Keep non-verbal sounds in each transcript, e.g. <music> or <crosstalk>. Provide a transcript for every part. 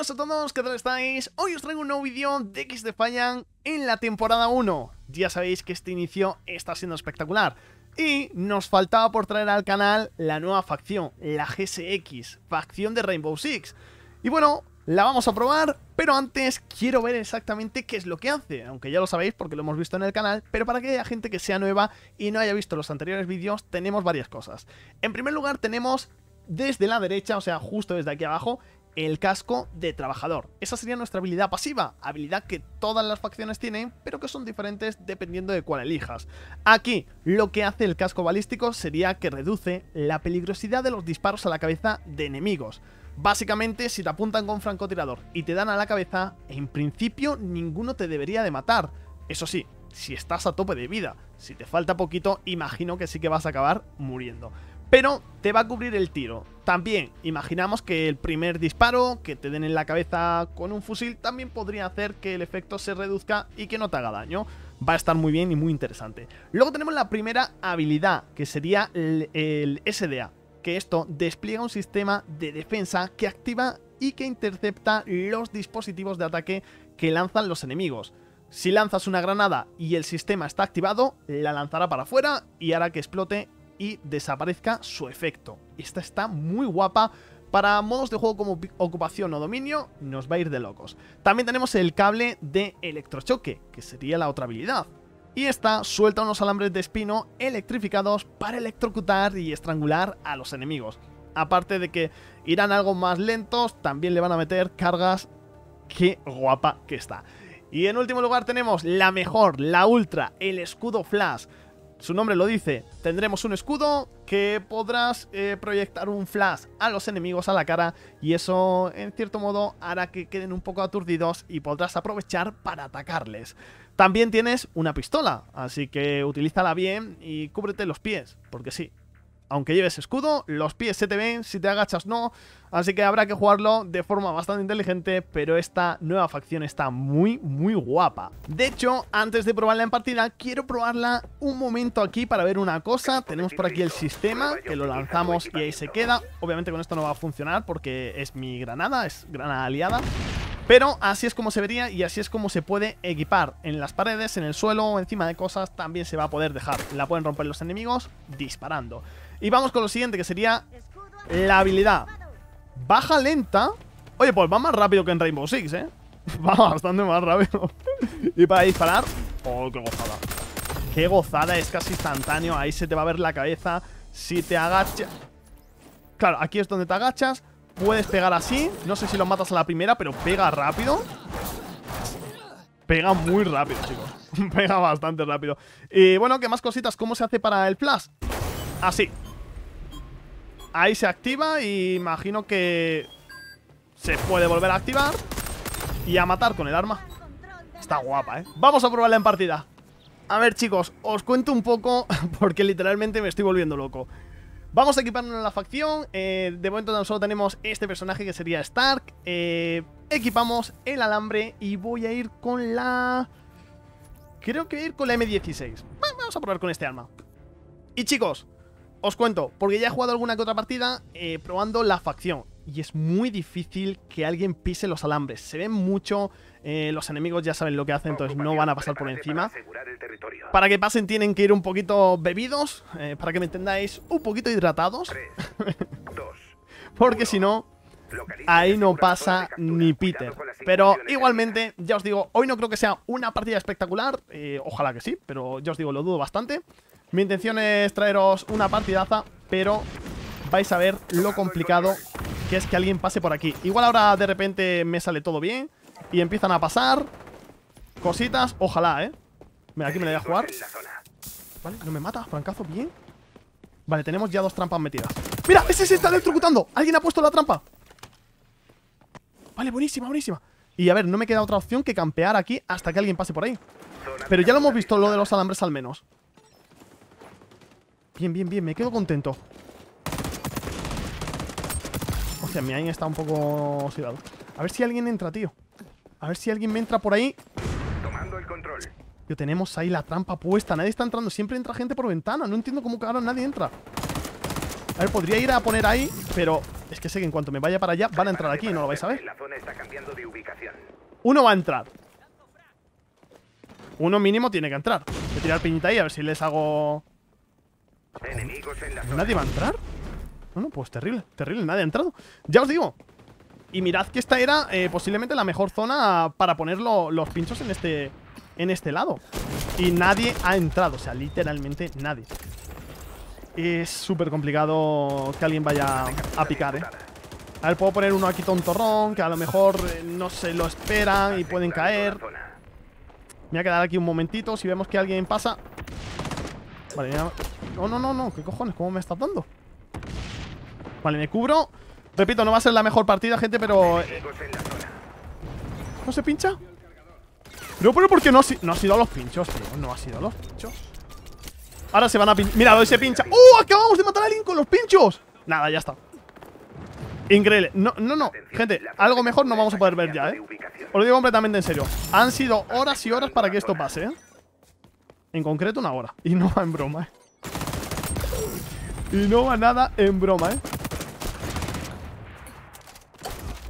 ¡Hola a todos, ¿qué tal estáis? Hoy os traigo un nuevo vídeo de X de Fallan en la temporada 1. Ya sabéis que este inicio está siendo espectacular. Y nos faltaba por traer al canal la nueva facción, la GSX, facción de Rainbow Six. Y bueno, la vamos a probar, pero antes quiero ver exactamente qué es lo que hace, aunque ya lo sabéis porque lo hemos visto en el canal, pero para que haya gente que sea nueva y no haya visto los anteriores vídeos, tenemos varias cosas. En primer lugar tenemos desde la derecha, o sea, justo desde aquí abajo, el casco de trabajador. Esa sería nuestra habilidad pasiva, habilidad que todas las facciones tienen, pero que son diferentes dependiendo de cuál elijas. Aquí, lo que hace el casco balístico sería que reduce la peligrosidad de los disparos a la cabeza de enemigos. Básicamente, si te apuntan con francotirador y te dan a la cabeza, en principio ninguno te debería de matar. Eso sí, si estás a tope de vida, si te falta poquito, imagino que sí que vas a acabar muriendo. Pero te va a cubrir el tiro. También, imaginamos que el primer disparo que te den en la cabeza con un fusil también podría hacer que el efecto se reduzca y que no te haga daño. Va a estar muy bien y muy interesante. Luego tenemos la primera habilidad, que sería el, SDA, que esto despliega un sistema de defensa que activa y que intercepta los dispositivos de ataque que lanzan los enemigos. Si lanzas una granada y el sistema está activado, la lanzará para afuera y hará que explote y desaparezca su efecto. Esta está muy guapa. Para modos de juego como ocupación o dominio, nos va a ir de locos. También tenemos el cable de electrochoque, que sería la otra habilidad. Y esta suelta unos alambres de espino electrificados para electrocutar y estrangular a los enemigos. Aparte de que irán algo más lentos, también le van a meter cargas. ¡Qué guapa que está! Y en último lugar tenemos la mejor, la ultra, el escudo flash su nombre lo dice, tendremos un escudo que podrás eh, proyectar un flash a los enemigos a la cara y eso en cierto modo hará que queden un poco aturdidos y podrás aprovechar para atacarles. También tienes una pistola, así que utilízala bien y cúbrete los pies, porque sí, aunque lleves escudo, los pies se te ven, si te agachas no, así que habrá que jugarlo de forma bastante inteligente, pero esta nueva facción está muy, muy guapa. De hecho, antes de probarla en partida, quiero probarla un momento aquí para ver una cosa. Tenemos por aquí el sistema, que lo lanzamos y ahí se queda. Obviamente con esto no va a funcionar porque es mi granada, es granada aliada. Pero así es como se vería y así es como se puede equipar En las paredes, en el suelo, encima de cosas También se va a poder dejar La pueden romper los enemigos disparando y vamos con lo siguiente, que sería la habilidad Baja lenta Oye, pues va más rápido que en Rainbow Six, ¿eh? <laughs> Va bastante más rápido <laughs> Y para disparar Oh, qué gozada Qué gozada, es casi instantáneo Ahí se te va a ver la cabeza Si te agachas Claro, aquí es donde te agachas Puedes pegar así No sé si lo matas a la primera, pero pega rápido Pega muy rápido, chicos <laughs> Pega bastante rápido Y bueno, ¿qué más cositas? ¿Cómo se hace para el flash? Así Ahí se activa y imagino que se puede volver a activar y a matar con el arma. Está guapa, ¿eh? Vamos a probarla en partida. A ver, chicos, os cuento un poco <laughs> porque literalmente me estoy volviendo loco. Vamos a equiparnos en la facción. Eh, de momento tan solo tenemos este personaje que sería Stark. Eh, equipamos el alambre y voy a ir con la... Creo que voy a ir con la M16. Vamos a probar con este arma. Y chicos, os cuento, porque ya he jugado alguna que otra partida eh, probando la facción. Y es muy difícil que alguien pise los alambres. Se ven mucho, eh, los enemigos ya saben lo que hacen, entonces no van a pasar por encima. Para, que pasen tienen que ir un poquito bebidos, eh, para que me entendáis, un poquito hidratados. <laughs> porque si no, ahí no pasa ni Peter. Pero igualmente, ya os digo, hoy no creo que sea una partida espectacular. ojalá que sí, pero ya os digo, lo dudo bastante. Mi intención es traeros una partidaza, pero vais a ver lo complicado que es que alguien pase por aquí. Igual ahora de repente me sale todo bien y empiezan a pasar cositas. Ojalá, ¿eh? Mira, aquí me la voy a jugar. Vale, no me mata, francazo, bien. Vale, tenemos ya dos trampas metidas. ¡Mira! ¡Ese se está electrocutando! ¡Alguien ha puesto la trampa! Vale, buenísima, buenísima. Y a ver, no me queda otra opción que campear aquí hasta que alguien pase por ahí. Pero ya lo hemos visto, lo de los alambres al menos. Bien, bien, bien, me quedo contento. Hostia, mi AIN está un poco oxidado. A ver si alguien entra, tío. A ver si alguien me entra por ahí. Tomando el control. Yo tenemos ahí la trampa puesta. Nadie está entrando. Siempre entra gente por ventana. No entiendo cómo que nadie entra. A ver, podría ir a poner ahí, pero es que sé que en cuanto me vaya para allá van a entrar aquí, no lo vais a ver. La zona está cambiando de ubicación. Uno va a entrar. Uno mínimo tiene que entrar. Voy a tirar piñita ahí a ver si les hago ¿Nadie va a entrar? No, no, pues terrible, terrible, nadie ha entrado. Ya os digo. Y mirad que esta era eh, posiblemente la mejor zona para poner los pinchos en este, en este lado. Y nadie ha entrado, o sea, literalmente nadie. Es súper complicado que alguien vaya a picar, ¿eh? A ver, puedo poner uno aquí tontorrón, que a lo mejor eh, no se lo esperan y pueden caer. Me voy a quedar aquí un momentito. Si vemos que alguien pasa, Vale, mira. No, no, no, no. ¿Qué cojones? ¿Cómo me estás dando? Vale, me cubro. Repito, no va a ser la mejor partida, gente, pero... Eh, ¿No se pincha? Lo pero porque no, no ha sido a los pinchos, tío. No ha sido los pinchos. Ahora se van a pinchar. Mira, hoy se pincha. ¡Uh! Acabamos de matar a alguien con los pinchos. Nada, ya está. Increíble. No, no, no. Gente, algo mejor no vamos a poder ver ya, ¿eh? Os lo digo completamente en serio. Han sido horas y horas para que esto pase, ¿eh? En concreto una hora. Y no va en broma, ¿eh? Y no va nada en broma, ¿eh?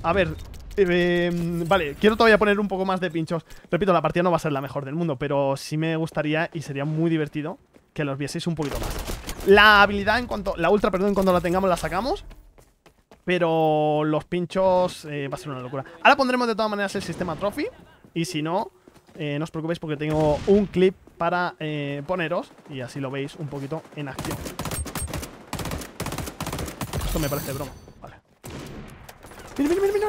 A ver, eh, em, vale, quiero todavía poner un poco más de pinchos. Repito, la partida no va a ser la mejor del mundo, pero sí me gustaría y sería muy divertido que los vieseis un poquito más. La habilidad en cuanto... La ultra, perdón, cuando la tengamos la sacamos. Pero los pinchos eh, va a ser una locura. Ahora pondremos de todas maneras el sistema trophy. Y si no, eh, no os preocupéis porque tengo un clip para eh, poneros y así lo veis un poquito en acción. Esto me parece broma. Vale. ¡Mira, mira, mira, mira!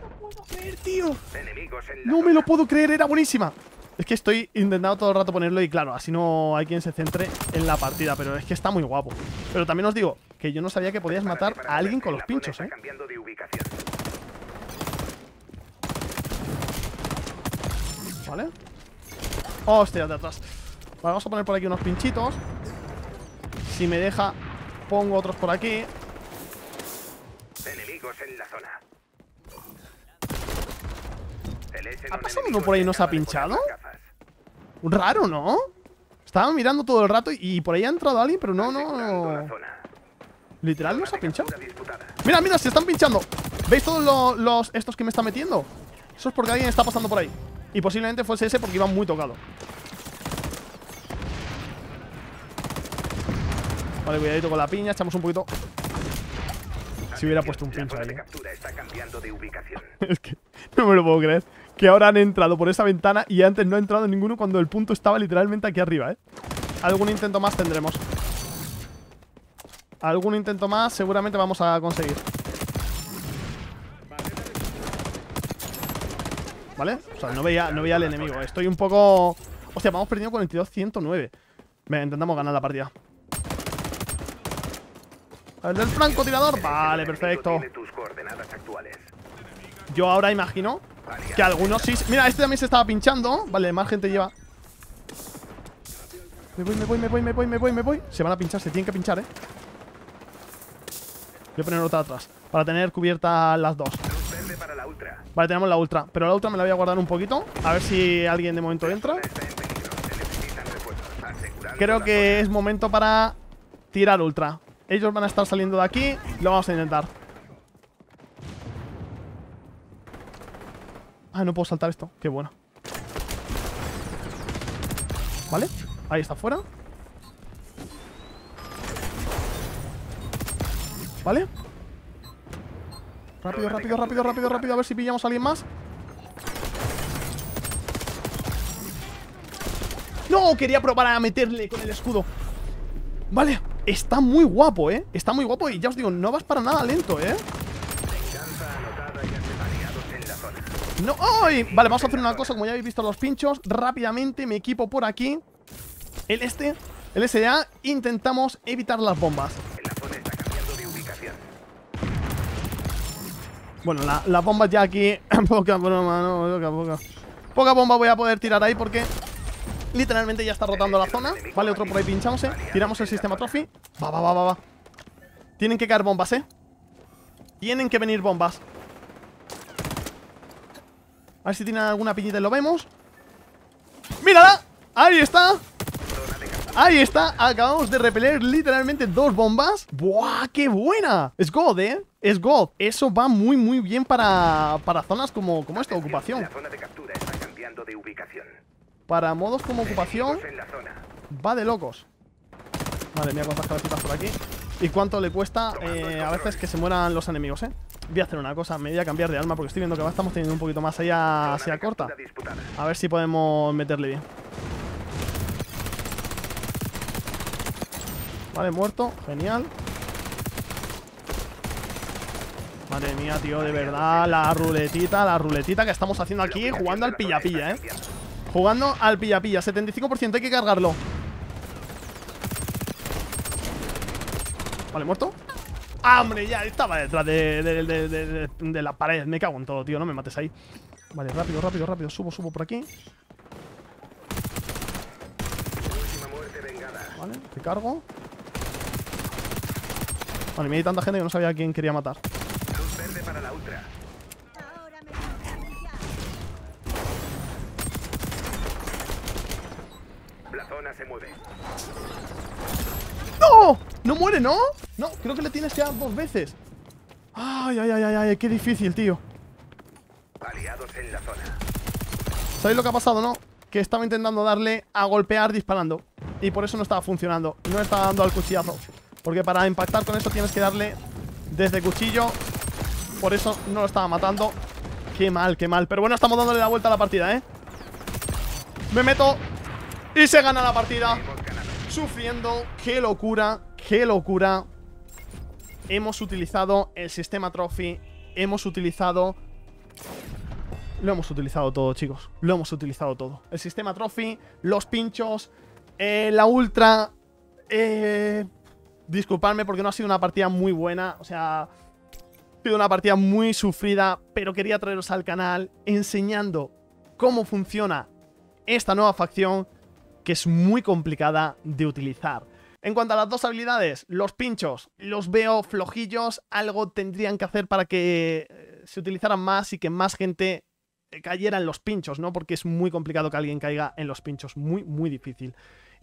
¡No puedo creer, tío! ¡No me lo puedo creer! ¡Era buenísima! Es que estoy intentando todo el rato ponerlo y claro, así no hay quien se centre en la partida, pero es que está muy guapo. Pero también os digo que yo no sabía que podías matar a alguien con los pinchos, ¿eh? ¿Vale? Hostia, de atrás Vale, vamos a poner por aquí unos pinchitos Si me deja Pongo otros por aquí ¿Ha pasado uno por ahí nos ha pinchado? Raro, ¿no? Estaba mirando todo el rato y por ahí ha entrado alguien, pero no, no. Literal nos ha pinchado. Mira, mira, se están pinchando. ¿Veis todos los estos que me está metiendo? Eso es porque alguien está pasando por ahí. Y posiblemente fuese ese porque iba muy tocado Vale, cuidadito con la piña, echamos un poquito Si hubiera puesto un pincho ¿eh? <laughs> Es que no me lo puedo creer Que ahora han entrado por esa ventana Y antes no ha entrado ninguno cuando el punto estaba literalmente aquí arriba, eh Algún intento más tendremos Algún intento más seguramente vamos a conseguir ¿Vale? O sea, no veía, no veía al enemigo. Estoy un poco... Hostia, vamos perdiendo 42-109. Venga, intentamos ganar la partida. El del francotirador. Vale, perfecto. Yo ahora imagino que algunos sí... Mira, este también se estaba pinchando. Vale, más gente lleva... Me voy, me voy, me voy, me voy, me voy, me voy. Se van a pinchar, se tienen que pinchar, eh. Voy a poner otra atrás. Para tener cubierta las dos. Vale, tenemos la ultra. Pero la ultra me la voy a guardar un poquito. A ver si alguien de momento entra. Creo que es momento para tirar ultra. Ellos van a estar saliendo de aquí. Lo vamos a intentar. Ah, no puedo saltar esto. Qué bueno. Vale. Ahí está fuera. Vale. Rápido, rápido, rápido, rápido, rápido. A ver si pillamos a alguien más. ¡No! Quería probar a meterle con el escudo. Vale, está muy guapo, ¿eh? Está muy guapo y ya os digo, no vas para nada lento, ¿eh? No, ¡ay! Vale, vamos a hacer una cosa, como ya habéis visto los pinchos Rápidamente me equipo por aquí El este, el SDA. Intentamos evitar las bombas Bueno, las bombas ya aquí... <clears throat> poca broma, no, poca, poca. Poca bomba voy a poder tirar ahí porque... Literalmente ya está rotando la zona. Vale, otro por ahí eh Tiramos el sistema trophy. Va, va, va, va, va. Tienen que caer bombas, ¿eh? Tienen que venir bombas. A ver si tiene alguna piñita y lo vemos. ¡Mírala! ¡Ahí está! Ahí está, acabamos de repeler literalmente dos bombas ¡Buah, qué buena! Es God, ¿eh? Es God Eso va muy, muy bien para, zonas como, como esta ocupación La zona de captura está cambiando de ubicación Para modos como ocupación Va de locos Madre mía, cuántas por aquí Y cuánto le cuesta eh, a veces que se mueran los enemigos, ¿eh? Voy a hacer una cosa, me voy a cambiar de alma Porque estoy viendo que estamos teniendo un poquito más allá hacia corta A ver si podemos meterle bien Vale, muerto. Genial. Madre mía, tío, de verdad. La ruletita, la ruletita que estamos haciendo aquí jugando al pilla-pilla, ¿eh? Jugando al pilla-pilla. 75% hay que cargarlo. Vale, muerto. Ah, hombre! Ya estaba detrás de, de, la pared. Me cago en todo, tío. No me mates ahí. Vale, rápido, rápido, rápido. Subo, subo por aquí. Vale, te cargo. Vale, me hay tanta gente que no sabía a quién quería matar. verde para la ultra. zona se ¡No! ¡No muere, no! No, creo que le tienes que dar dos veces. Ay, ay, ay, ay, qué difícil, tío. Aliados ¿Sabéis lo que ha pasado, no? Que estaba intentando darle a golpear disparando. Y por eso no estaba funcionando. No estaba dando al cuchillazo. Porque para impactar con esto tienes que darle desde cuchillo Por eso no lo estaba matando Qué mal, qué mal Pero bueno, estamos dándole la vuelta a la partida, ¿eh? Me meto Y se gana la partida Sufriendo Qué locura, qué locura Hemos utilizado el sistema Trophy Hemos utilizado Lo hemos utilizado todo, chicos Lo hemos utilizado todo El sistema Trophy Los pinchos eh, La Ultra eh, disculpadme porque no ha sido una partida muy buena, o sea, ha sido una partida muy sufrida, pero quería traeros al canal enseñando cómo funciona esta nueva facción que es muy complicada de utilizar. En cuanto a las dos habilidades, los pinchos, los veo flojillos, algo tendrían que hacer para que eh, se utilizaran más y que más gente eh, cayera en los pinchos, ¿no? Porque es muy complicado que alguien caiga en los pinchos, muy, muy difícil.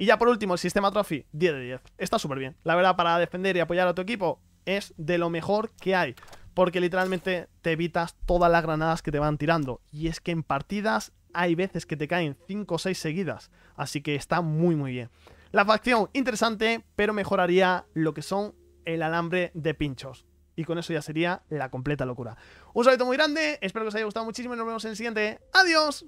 Y ya por último, el sistema Trophy, 10 de 10. Está súper bien. La verdad, para defender y apoyar a tu equipo es de lo mejor que hay. Porque literalmente te evitas todas las granadas que te van tirando. Y es que en partidas hay veces que te caen 5 o 6 seguidas. Así que está muy muy bien. La facción, interesante, pero mejoraría lo que son el alambre de pinchos. Y con eso ya sería la completa locura. Un saludo muy grande, espero que os haya gustado muchísimo y nos vemos en el siguiente. ¡Adiós!